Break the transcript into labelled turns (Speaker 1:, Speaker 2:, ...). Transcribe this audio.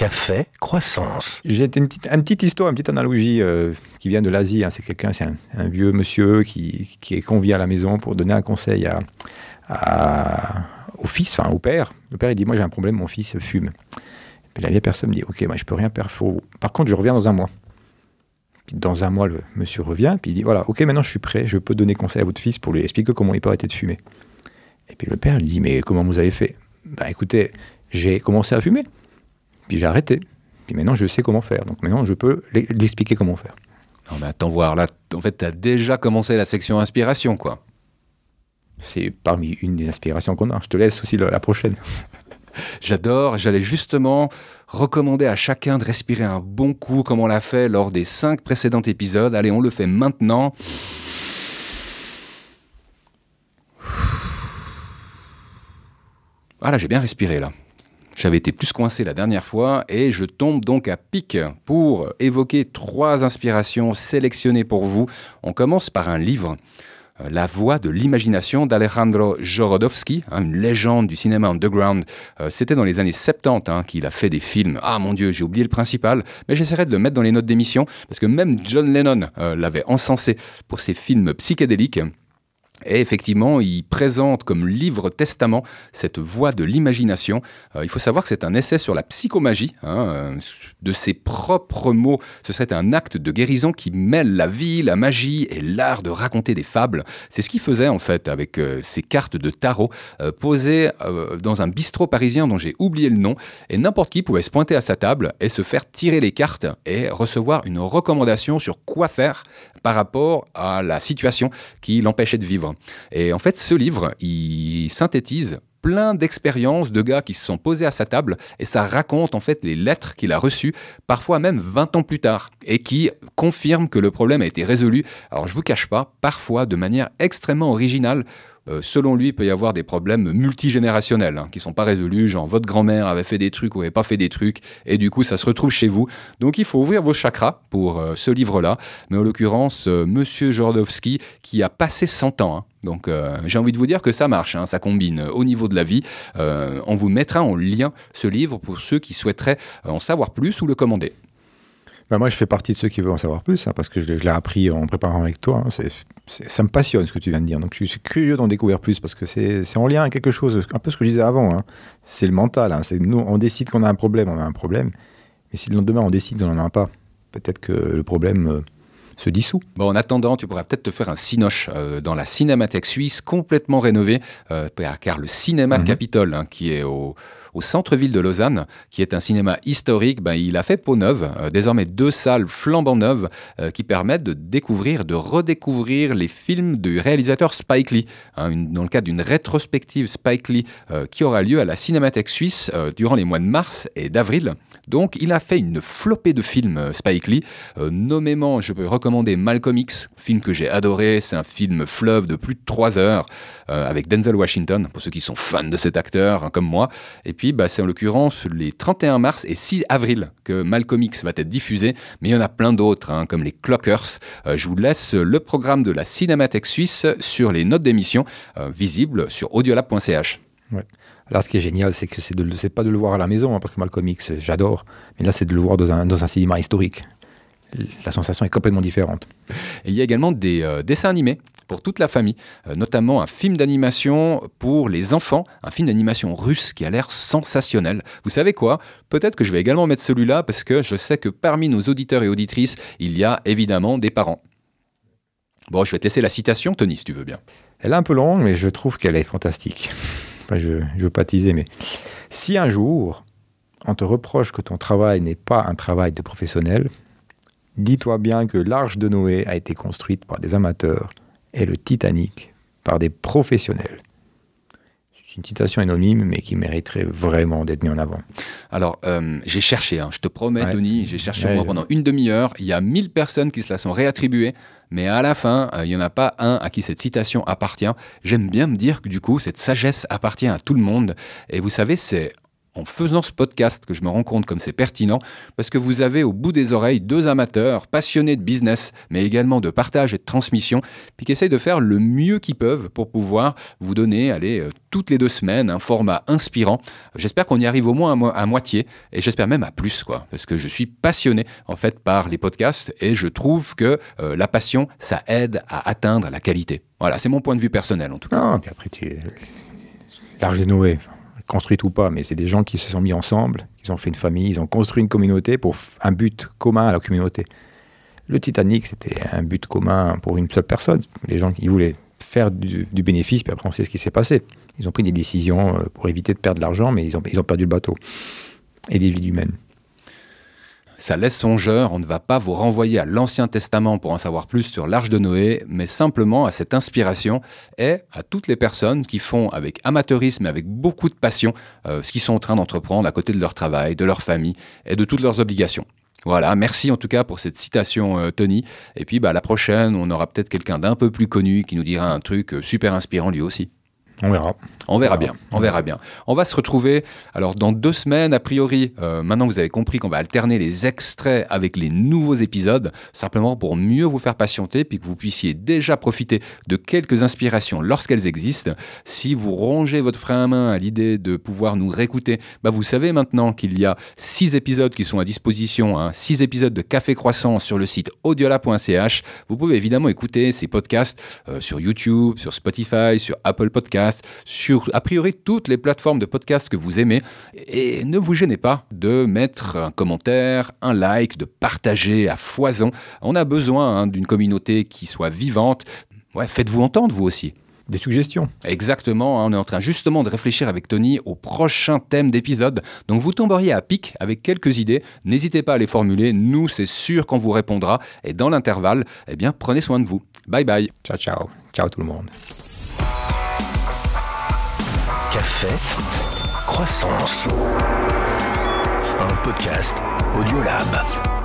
Speaker 1: Café Croissance. J'ai une petite, histoire, une petite analogie euh, qui vient de l'Asie. Hein. C'est quelqu'un, c'est un, vieux monsieur qui, est convié à la maison pour donner un conseil à, au fils, enfin au père. Le père, dit Moi, j'ai un problème, mon fils fume. Mais la vieille personne me dit Ok, moi, je peux rien faire. Faut... Par contre, je reviens dans un mois. dans un mois, le monsieur revient, puis il dit Voilà, ok, maintenant, je suis prêt, je peux donner conseil à votre fils pour lui expliquer comment il peut arrêter de fumer. Et puis le père lui dit Mais comment vous avez fait Ben écoutez, j'ai commencé à fumer. Puis j'ai arrêté. Puis maintenant, je sais comment faire. Donc maintenant, je peux l'expliquer comment faire. Non, mais attends voir, là,
Speaker 2: en fait, tu as déjà commencé la section inspiration, quoi.
Speaker 1: C'est parmi une des inspirations qu'on a. Je te laisse aussi la, la prochaine.
Speaker 2: J'adore, j'allais justement recommander à chacun de respirer un bon coup comme on l'a fait lors des cinq précédents épisodes. Allez, on le fait maintenant. Voilà, ah, j'ai bien respiré là. J'avais été plus coincé la dernière fois et je tombe donc à pic pour évoquer trois inspirations sélectionnées pour vous. On commence par un livre. Euh, la voix de l'imagination d'Alejandro Jorodowski, hein, une légende du cinéma underground. Euh, c'était dans les années 70 hein, qu'il a fait des films. Ah mon dieu, j'ai oublié le principal, mais j'essaierai de le mettre dans les notes d'émission, parce que même John Lennon euh, l'avait encensé pour ses films psychédéliques. Et effectivement, il présente comme livre testament cette voie de l'imagination. Euh, il faut savoir que c'est un essai sur la psychomagie. Hein, euh, de ses propres mots, ce serait un acte de guérison qui mêle la vie, la magie et l'art de raconter des fables. C'est ce qu'il faisait en fait avec euh, ses cartes de tarot posées dans un bistrot parisien dont j'ai oublié le nom. Et n'importe qui pouvait se pointer à sa table et se faire tirer les cartes et recevoir une recommandation sur quoi faire par rapport à la situation qui l'empêchait de vivre. Et en fait, ce livre, il synthétise plein d'expériences de gars qui se sont posés à sa table et ça raconte en fait les lettres qu'il a reçues, parfois même 20 ans plus tard, et qui confirment que le problème a été résolu. Alors je vous cache pas, parfois de manière extrêmement originale, euh, selon lui, il peut y avoir des problèmes multigénérationnels hein, qui ne sont pas résolus, genre votre grand-mère avait fait des trucs ou n'avait pas fait des trucs, et du coup, ça se retrouve chez vous. Donc, il faut ouvrir vos chakras pour euh, ce livre-là. Mais en l'occurrence, euh, Monsieur Jordowski, qui a passé 100 ans, hein. donc j'ai envie de vous dire que ça marche, hein, ça combine au niveau de la vie. on vous mettra en lien ce livre pour ceux qui souhaiteraient en
Speaker 1: savoir plus ou le commander. Ben, moi, je fais partie de ceux qui veulent en savoir plus, hein, parce que je, l'ai appris en préparant avec toi. Hein. ça me passionne ce que tu viens de dire. Donc, je suis curieux d'en découvrir plus, parce que c'est en lien à quelque chose, un peu ce que je disais avant. Hein. C'est le mental. nous, on décide qu'on a un problème, on a un problème. Mais si le lendemain, on décide qu'on n'en a pas, peut-être que le problème. Euh, se dissout. Bon,
Speaker 2: en attendant, tu pourrais peut-être te faire un cinoche euh, dans la Cinémathèque suisse, complètement rénovée, euh, car le Cinéma mhm. Capitole, qui est au, au centre-ville de Lausanne, qui est un cinéma historique. Ben, il a fait peau neuve, euh, désormais deux salles flambant neuves euh, qui permettent de découvrir, de redécouvrir les films du réalisateur Spike Lee, hein, dans le cadre d'une rétrospective Spike Lee euh, qui aura lieu à la Cinémathèque suisse durant les mois de mars et d'avril. Donc il a fait une flopée de films Spike Lee, nommément je peux recommander Malcolm X, film que j'ai adoré, c'est un film fleuve de plus de trois heures avec Denzel Washington, pour ceux qui sont fans de cet acteur hein, comme moi, et puis puis, bah, c'est en l'occurrence les 31 mars et 6 avril que Malcolm X va être diffusé, mais il y en a plein d'autres, hein, comme les Clockers. Euh, je vous laisse le programme de la Cinémathèque suisse sur les notes d'émission, euh, visibles sur
Speaker 1: audiolab.ch. Ouais. Là, ce qui est génial, c'est que c'est de, pas de le voir à la maison, hein, parce que Malcolm j'adore, mais là, c'est de le voir dans un, cinéma historique la sensation est complètement différente.
Speaker 2: il y a également des euh, dessins animés pour toute la famille, euh, notamment un film d'animation pour les enfants, un film d'animation russe qui a l'air sensationnel. Vous savez quoi Peut-être que je vais également mettre celui-là parce que je sais que parmi nos auditeurs et auditrices, il y a évidemment des parents. Bon, je vais te laisser la citation, Tony, si tu veux bien.
Speaker 1: Elle est un peu longue, mais je trouve qu'elle est fantastique. je veux pas teaser, mais si un jour on te reproche que ton travail n'est pas un travail de professionnel, dis-toi bien que l'Arche de Noé a été construite par des amateurs et le Titanic par des professionnels. C'est une citation anonyme, mais qui mériterait vraiment d'être mise en avant. Alors, euh, j'ai cherché, hein, je te promets, j'ai cherché pendant
Speaker 2: une demi-heure. Il y a mille personnes qui se la sont réattribuées, mais à la fin, euh, il n'y en a pas un à qui cette citation appartient. J'aime bien me dire que du coup, cette sagesse appartient à tout le monde. Et vous savez, c'est en faisant ce podcast que je me rends compte comme c'est pertinent, parce que vous avez au bout des oreilles deux amateurs passionnés de business, mais également de partage et de transmission, puis qui essayent de faire le mieux qu'ils peuvent pour pouvoir vous donner, allez, euh, toutes les deux semaines, un format inspirant. J'espère qu'on y arrive au moins à, moitié, et j'espère même à plus, quoi, parce que je suis passionné, en fait, par les podcasts, et je trouve que euh, la passion,
Speaker 1: ça aide à atteindre la qualité. Voilà, c'est mon point de vue personnel, en tout cas. Ah, puis après, tu es large de Noé. Enfin construite ou pas, mais c'est des gens qui se sont mis ensemble, ils ont fait une famille, ils ont construit une communauté pour un but commun à la communauté. Le Titanic, c'était un but commun pour une seule personne. Les gens qui voulaient faire du, bénéfice, puis après on sait ce qui s'est passé. Ils ont pris des décisions euh, pour éviter de perdre de l'argent, mais ils ont, ils ont perdu le bateau et des vies humaines. Ça laisse
Speaker 2: songeur, on ne va pas vous renvoyer à l'Ancien Testament pour en savoir plus sur l'Arche de Noé, mais simplement à cette inspiration et à toutes les personnes qui font avec amateurisme et avec beaucoup de passion euh, ce qu'ils sont en train d'entreprendre à côté de leur travail, de leur famille et de toutes leurs obligations. Voilà, merci en tout cas pour cette citation, euh, Tony. Et puis, bah, la prochaine, on aura peut-être quelqu'un d'un peu plus connu qui nous dira un truc euh, super inspirant lui aussi. On verra. On verra bien. On verra bien. On va se retrouver alors dans deux semaines a priori. Euh, maintenant vous avez compris qu'on va alterner les extraits avec les nouveaux épisodes, simplement pour mieux vous faire patienter puis que vous puissiez déjà profiter de quelques inspirations lorsqu'elles existent. Si vous rongez votre frein à main à l'idée de pouvoir nous réécouter, bah vous savez maintenant qu'il y a six épisodes qui sont à disposition, hein, six épisodes de Café Croissant sur le site audiola.ch. Vous pouvez évidemment écouter ces podcasts euh, sur YouTube, sur Spotify, sur Apple Podcasts sur a priori toutes les plateformes de podcast que vous aimez. Et ne vous gênez pas de mettre un commentaire, un like, de partager à foison. On a besoin hein, d'une communauté qui soit vivante. faites-vous entendre vous aussi des suggestions. Exactement, hein, on est en train justement de réfléchir avec Tony au prochain thème d'épisode. Donc vous tomberiez à pic avec quelques idées, n'hésitez pas à les formuler, nous c'est sûr qu'on vous répondra et dans l'intervalle, eh bien prenez soin de vous. Bye bye. Ciao ciao. Ciao tout le monde
Speaker 1: fait Croissance. Un podcast Audiolab.